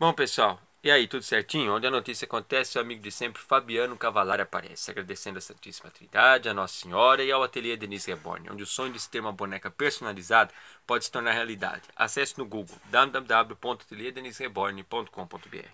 Bom, pessoal, e aí, tudo certinho? Onde a notícia acontece, o amigo de sempre, Fabiano Cavalari, aparece, agradecendo a Santíssima Trindade, a Nossa Senhora e ao Ateliê Denise Reborn, onde o sonho de se ter uma boneca personalizada pode se tornar realidade. Acesse no Google www.atelierdenisreborn.com.br.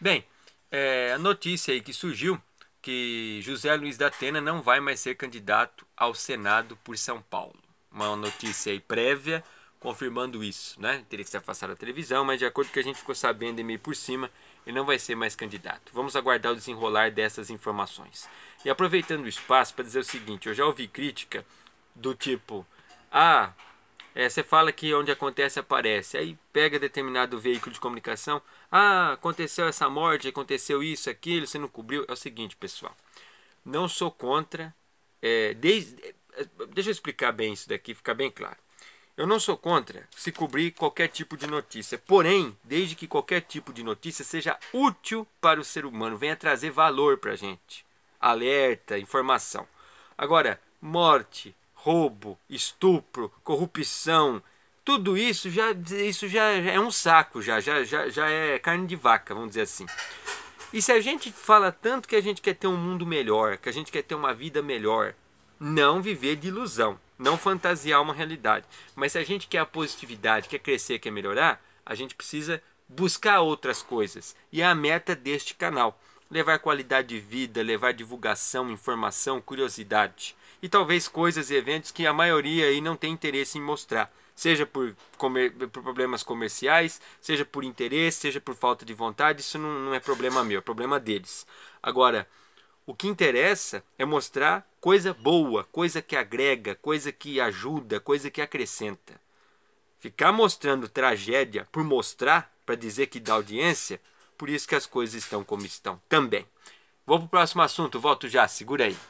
Bem, é, a notícia aí que surgiu que José Luiz da Atena não vai mais ser candidato ao Senado por São Paulo. Uma notícia aí prévia confirmando isso, né? Teria que se afastar da televisão, mas de acordo com o que a gente ficou sabendo e meio por cima, ele não vai ser mais candidato. Vamos aguardar o desenrolar dessas informações. E aproveitando o espaço para dizer o seguinte, eu já ouvi crítica do tipo, ah, é, você fala que onde acontece aparece, aí pega determinado veículo de comunicação, ah, aconteceu essa morte, aconteceu isso, aquilo, você não cobriu. É o seguinte, pessoal, não sou contra, é, desde, é, deixa eu explicar bem isso daqui, ficar bem claro. Eu não sou contra se cobrir qualquer tipo de notícia, porém, desde que qualquer tipo de notícia seja útil para o ser humano, venha trazer valor para a gente, alerta, informação. Agora, morte, roubo, estupro, corrupção, tudo isso já isso já é um saco já, já já, já é carne de vaca vamos dizer assim e se a gente fala tanto que a gente quer ter um mundo melhor que a gente quer ter uma vida melhor não viver de ilusão não fantasiar uma realidade. Mas se a gente quer a positividade, quer crescer, quer melhorar, a gente precisa buscar outras coisas. E é a meta deste canal: levar qualidade de vida, levar divulgação, informação, curiosidade. E talvez coisas e eventos que a maioria aí não tem interesse em mostrar. Seja por, comer, por problemas comerciais, seja por interesse, seja por falta de vontade, isso não, não é problema meu, é problema deles. Agora, o que interessa é mostrar coisa boa, coisa que agrega, coisa que ajuda, coisa que acrescenta. Ficar mostrando tragédia por mostrar, para dizer que dá audiência, por isso que as coisas estão como estão também. Vou para o próximo assunto, volto já, segura aí.